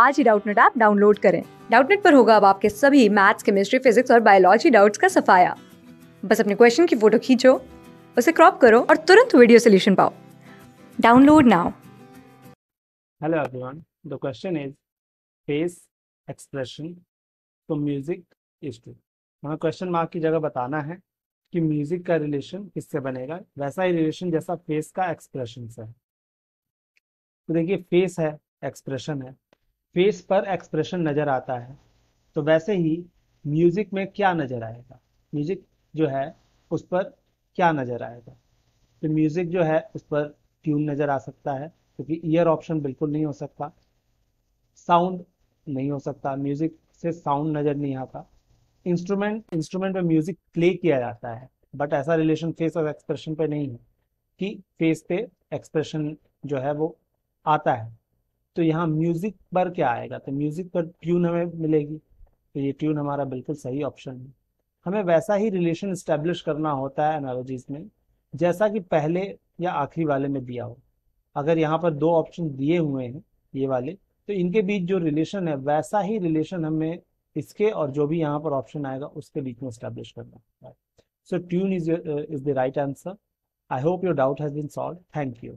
आज ही Doubtnut app download करें डाउटनेट पर होगा अब आपके सभी मैथ्स केमिस्ट्री फिजिक्स और बायोलॉजी डाउट्स का सफाया बस अपने क्वेश्चन की फोटो खींचो उसे क्रॉप करो और तुरंत वीडियो सोल्यूशन पाओ download now hello everyone the question is face expression तो म्यूजिक इज टू हमें क्वेश्चन मार्क की जगह बताना है कि म्यूजिक का रिलेशन किससे बनेगा वैसा ही रिलेशन जैसा फेस का एक्सप्रेशन है तो देखिए फेस है एक्सप्रेशन है फेस पर एक्सप्रेशन नज़र आता है तो वैसे ही म्यूज़िक में क्या नज़र आएगा म्यूज़िक जो है उस पर क्या नज़र आएगा तो म्यूज़िक जो है उस पर ट्यून नज़र आ सकता है क्योंकि ईयर ऑप्शन बिल्कुल नहीं हो सकता साउंड नहीं हो सकता म्यूज़िक से साउंड नज़र नहीं आता इंस्ट्रूमेंट इंस्ट्रूमेंट पर म्यूज़िक प्ले किया जाता है बट ऐसा रिलेशन फेस और एक्सप्रेशन पे नहीं है कि फेस पे एक्सप्रेशन जो है वो आता है तो यहाँ म्यूजिक पर क्या आएगा तो म्यूजिक पर ट्यून हमें मिलेगी तो ये ट्यून हमारा बिल्कुल सही ऑप्शन है हमें वैसा ही रिलेशन स्टेब्लिश करना होता है एनालॉजीज में जैसा कि पहले या आखिरी वाले में दिया हो अगर यहाँ पर दो ऑप्शन दिए हुए हैं ये वाले तो इनके बीच जो रिलेशन है वैसा ही रिलेशन हमें इसके और जो भी यहाँ पर ऑप्शन आएगा उसके बीच में स्टेब्लिश करना so tune is is the right answer I hope your doubt has been solve thank you